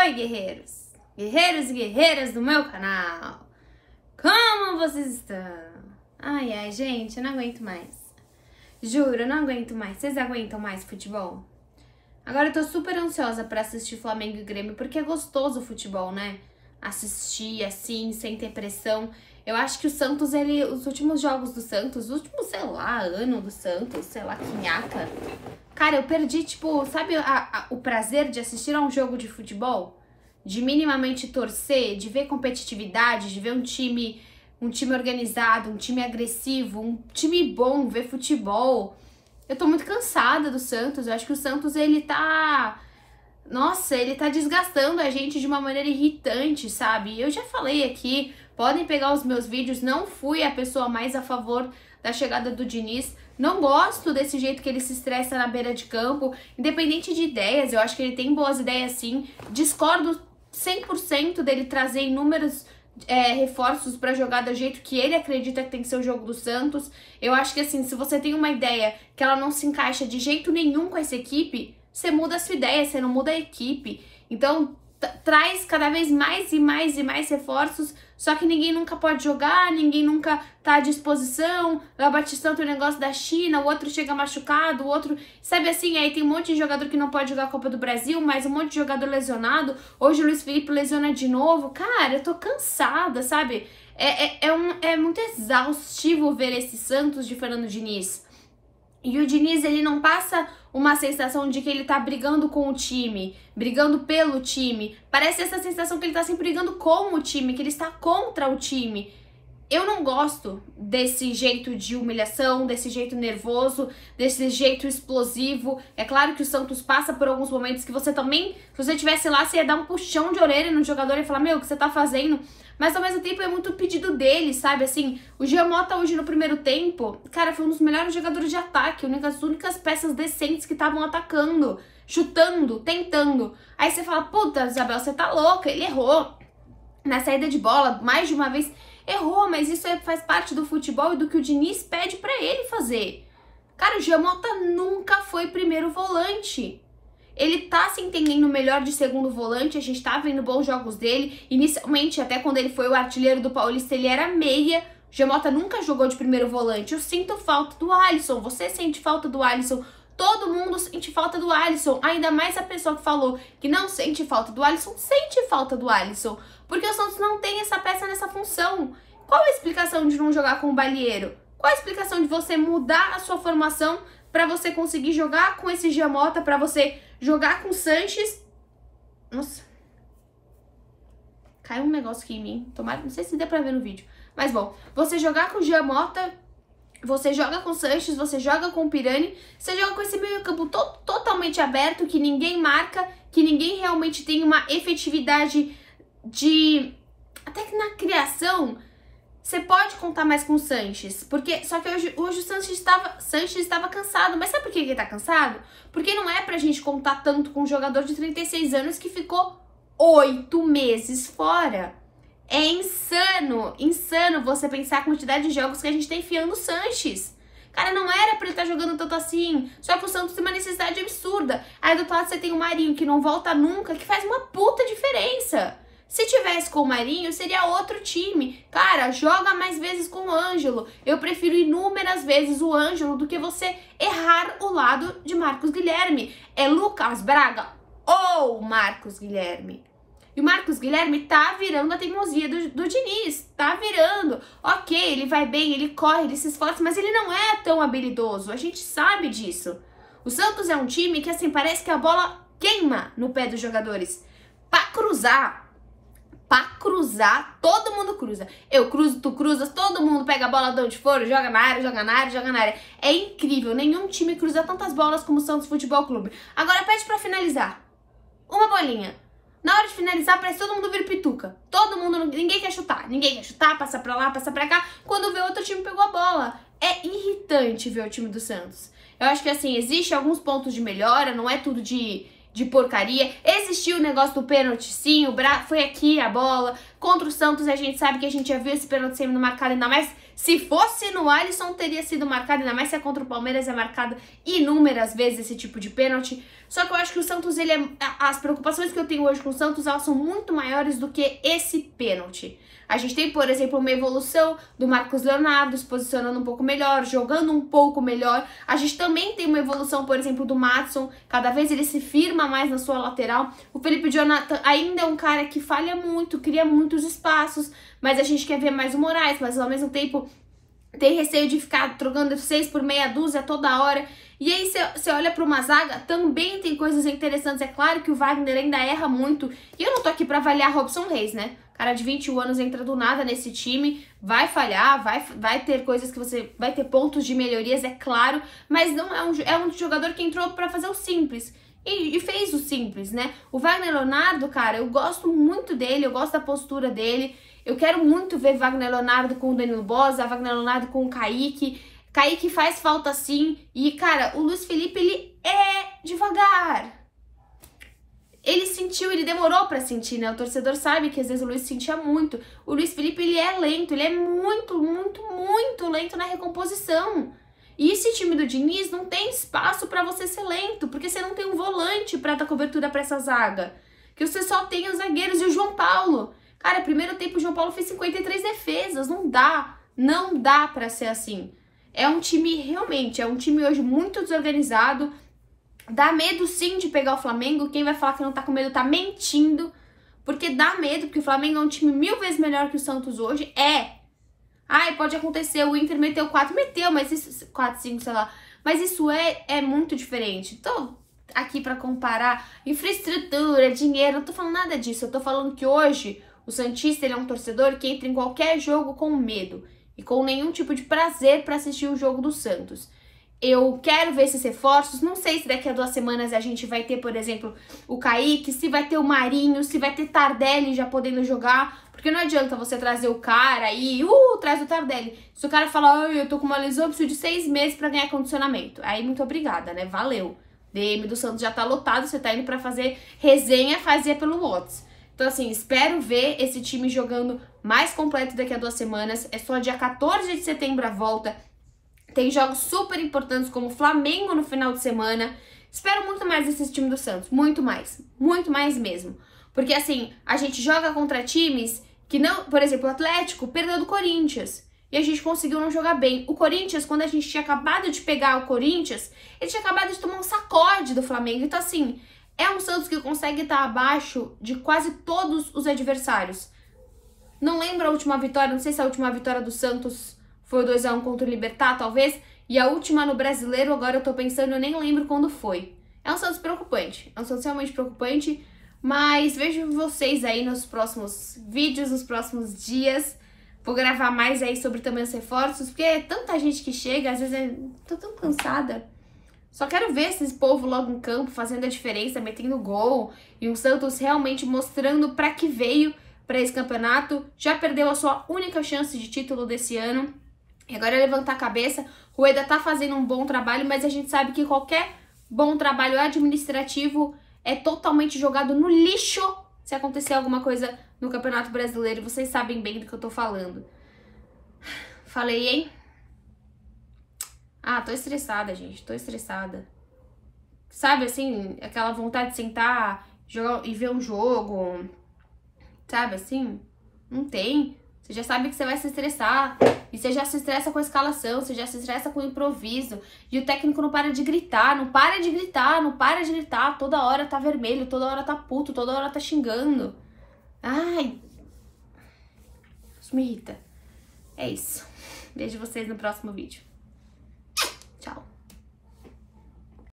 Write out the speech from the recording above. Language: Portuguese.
Oi, guerreiros! Guerreiros e guerreiras do meu canal! Como vocês estão? Ai, ai, gente, eu não aguento mais. Juro, eu não aguento mais. Vocês aguentam mais futebol? Agora eu tô super ansiosa para assistir Flamengo e Grêmio, porque é gostoso o futebol, né? Assistir assim, sem ter pressão. Eu acho que o Santos, ele. Os últimos jogos do Santos, os últimos, sei lá, ano do Santos, sei lá, quinhaca. Cara, eu perdi, tipo, sabe a, a, o prazer de assistir a um jogo de futebol? De minimamente torcer, de ver competitividade, de ver um time. Um time organizado, um time agressivo, um time bom, ver futebol. Eu tô muito cansada do Santos. Eu acho que o Santos, ele tá. Nossa, ele tá desgastando a gente de uma maneira irritante, sabe? Eu já falei aqui, Podem pegar os meus vídeos, não fui a pessoa mais a favor da chegada do Diniz. Não gosto desse jeito que ele se estressa na beira de campo, independente de ideias, eu acho que ele tem boas ideias sim. Discordo 100% dele trazer inúmeros é, reforços para jogar do jeito que ele acredita que tem que ser o jogo do Santos. Eu acho que assim, se você tem uma ideia que ela não se encaixa de jeito nenhum com essa equipe, você muda a sua ideia, você não muda a equipe. Então, traz cada vez mais e mais e mais reforços só que ninguém nunca pode jogar, ninguém nunca tá à disposição. É o Batistão tem o negócio da China, o outro chega machucado, o outro. Sabe assim, aí tem um monte de jogador que não pode jogar a Copa do Brasil, mas um monte de jogador lesionado. Hoje o Luiz Felipe lesiona de novo. Cara, eu tô cansada, sabe? É, é, é, um, é muito exaustivo ver esse Santos de Fernando Diniz. E o Diniz, ele não passa uma sensação de que ele tá brigando com o time, brigando pelo time. Parece essa sensação que ele tá sempre brigando com o time, que ele está contra o time. Eu não gosto desse jeito de humilhação, desse jeito nervoso, desse jeito explosivo. É claro que o Santos passa por alguns momentos que você também, se você estivesse lá, você ia dar um puxão de orelha no jogador e falar: Meu, o que você tá fazendo? Mas ao mesmo tempo é muito pedido dele, sabe? Assim, o Giamota hoje no primeiro tempo, cara, foi um dos melhores jogadores de ataque, uma das únicas peças decentes que estavam atacando, chutando, tentando. Aí você fala: Puta, Isabel, você tá louca, ele errou na saída de bola mais de uma vez. Errou, mas isso é, faz parte do futebol e do que o Diniz pede para ele fazer. Cara, o Giamota nunca foi primeiro volante. Ele tá se entendendo melhor de segundo volante, a gente tá vendo bons jogos dele. Inicialmente, até quando ele foi o artilheiro do Paulista, ele era meia. O Giamota nunca jogou de primeiro volante. Eu sinto falta do Alisson, você sente falta do Alisson. Todo mundo sente falta do Alisson, ainda mais a pessoa que falou que não sente falta do Alisson, sente falta do Alisson. Porque o Santos não tem essa peça nessa função. Qual a explicação de não jogar com o Balieiro? Qual a explicação de você mudar a sua formação para você conseguir jogar com esse Giamota, para você jogar com o Sanches? Nossa. Caiu um negócio aqui em mim. Tomara, não sei se deu pra ver no vídeo. Mas bom, você jogar com o Giamota, você joga com o Sanches, você joga com o Pirani, você joga com esse meio campo to totalmente aberto, que ninguém marca, que ninguém realmente tem uma efetividade de. Até que na criação você pode contar mais com o Sanches. Porque, só que hoje, hoje o Sanches estava, Sanches estava cansado. Mas sabe por que ele está cansado? Porque não é pra gente contar tanto com um jogador de 36 anos que ficou oito meses fora. É insano, insano você pensar a quantidade de jogos que a gente tá enfiando o Sanches. Cara, não era pra ele estar tá jogando tanto assim. Só que o Santos tem uma necessidade absurda. Aí do outro lado você tem o Marinho que não volta nunca, que faz uma puta diferença. Se tivesse com o Marinho, seria outro time. Cara, joga mais vezes com o Ângelo. Eu prefiro inúmeras vezes o Ângelo do que você errar o lado de Marcos Guilherme. É Lucas Braga ou Marcos Guilherme. E o Marcos Guilherme tá virando a teimosia do, do Diniz, tá virando. Ok, ele vai bem, ele corre, ele se esforça, mas ele não é tão habilidoso, a gente sabe disso. O Santos é um time que, assim, parece que a bola queima no pé dos jogadores. Pra cruzar, pra cruzar, todo mundo cruza. Eu cruzo, tu cruzas, todo mundo pega a bola de onde for, joga na área, joga na área, joga na área. É incrível, nenhum time cruza tantas bolas como o Santos Futebol Clube. Agora pede para finalizar. Uma bolinha. Na hora de finalizar, parece todo mundo vira pituca. Todo mundo, ninguém quer chutar. Ninguém quer chutar, passa pra lá, passa pra cá. Quando vê outro time pegou a bola. É irritante ver o time do Santos. Eu acho que assim, existe alguns pontos de melhora, não é tudo de de porcaria. Existiu o negócio do pênalti, sim, o Bra... foi aqui a bola. Contra o Santos, a gente sabe que a gente já viu esse pênalti sendo marcado, ainda mais se fosse no Alisson, teria sido marcado, ainda mais se é contra o Palmeiras, é marcado inúmeras vezes esse tipo de pênalti. Só que eu acho que o Santos, ele é... as preocupações que eu tenho hoje com o Santos, elas são muito maiores do que esse pênalti. A gente tem, por exemplo, uma evolução do Marcos Leonardo se posicionando um pouco melhor, jogando um pouco melhor. A gente também tem uma evolução, por exemplo, do Matson, cada vez ele se firma mais na sua lateral. O Felipe Jonathan ainda é um cara que falha muito, cria muitos espaços, mas a gente quer ver mais o Moraes, mas ao mesmo tempo tem receio de ficar trocando seis por meia dúzia toda hora. E aí você olha para uma zaga, também tem coisas interessantes. É claro que o Wagner ainda erra muito. E eu não tô aqui para avaliar Robson Reis, né? Cara de 21 anos entra do nada nesse time, vai falhar, vai, vai ter coisas que você vai ter pontos de melhorias, é claro, mas não é um, é um jogador que entrou para fazer o simples. E, e, fez o simples, né? O Wagner Leonardo, cara, eu gosto muito dele, eu gosto da postura dele. Eu quero muito ver Wagner Leonardo com o Danilo Bosa, Wagner Leonardo com o Kaique. Kaique faz falta sim. E, cara, o Luiz Felipe, ele é devagar. Ele sentiu, ele demorou para sentir, né? O torcedor sabe que às vezes o Luiz sentia muito. O Luiz Felipe, ele é lento, ele é muito, muito, muito lento na recomposição. E esse time do Diniz não tem espaço para você ser lento, porque você não tem um volante para dar cobertura para essa zaga. Que você só tem os zagueiros e o João Paulo. Cara, primeiro tempo o João Paulo fez 53 defesas, não dá. Não dá para ser assim. É um time realmente, é um time hoje muito desorganizado. Dá medo sim de pegar o Flamengo. Quem vai falar que não tá com medo tá mentindo. Porque dá medo, porque o Flamengo é um time mil vezes melhor que o Santos hoje. É. Ai, pode acontecer, o Inter meteu 4, meteu, mas isso. 4, 5, sei lá. Mas isso é, é muito diferente. Tô aqui para comparar infraestrutura, dinheiro, não tô falando nada disso. Eu tô falando que hoje o Santista ele é um torcedor que entra em qualquer jogo com medo e com nenhum tipo de prazer para assistir o jogo do Santos. Eu quero ver esses reforços. Não sei se daqui a duas semanas a gente vai ter, por exemplo, o Kaique, se vai ter o Marinho, se vai ter Tardelli já podendo jogar. Porque não adianta você trazer o cara e, uh, traz o Tardelli. Se o cara falar, oh, eu tô com uma lesão, eu preciso de seis meses para ganhar condicionamento. Aí, muito obrigada, né? Valeu. DM do Santos já tá lotado, você tá indo para fazer resenha, fazer pelo WhatsApp. Então, assim, espero ver esse time jogando mais completo daqui a duas semanas. É só dia 14 de setembro a volta. Tem jogos super importantes como Flamengo no final de semana. Espero muito mais desse time do Santos. Muito mais. Muito mais mesmo. Porque, assim, a gente joga contra times que não. Por exemplo, o Atlético perdeu do Corinthians e a gente conseguiu não jogar bem. O Corinthians, quando a gente tinha acabado de pegar o Corinthians, ele tinha acabado de tomar um sacode do Flamengo. Então, assim, é um Santos que consegue estar abaixo de quase todos os adversários. Não lembro a última vitória, não sei se a última vitória do Santos foi 2 a 1 contra o Libertar, talvez, e a última no Brasileiro, agora eu tô pensando, eu nem lembro quando foi. É um Santos preocupante, é um Santos realmente preocupante, mas vejo vocês aí nos próximos vídeos, nos próximos dias. Vou gravar mais aí sobre também os reforços, porque é tanta gente que chega, às vezes eu é, tô tão cansada. Só quero ver esse povo logo em campo fazendo a diferença, metendo gol e um Santos realmente mostrando para que veio para esse campeonato. Já perdeu a sua única chance de título desse ano. E agora é levantar a cabeça. O Eda tá fazendo um bom trabalho, mas a gente sabe que qualquer bom trabalho administrativo é totalmente jogado no lixo se acontecer alguma coisa no Campeonato Brasileiro. Vocês sabem bem do que eu tô falando. Falei, hein? Ah, tô estressada, gente, tô estressada. Sabe assim, aquela vontade de sentar jogar, e ver um jogo. Sabe assim? Não tem. Você já sabe que você vai se estressar. E você já se estressa com a escalação, você já se estressa com o improviso. E o técnico não para de gritar, não para de gritar, não para de gritar. Toda hora tá vermelho, toda hora tá puto, toda hora tá xingando. Ai. Isso me irrita. É isso. Vejo vocês no próximo vídeo. Tchau!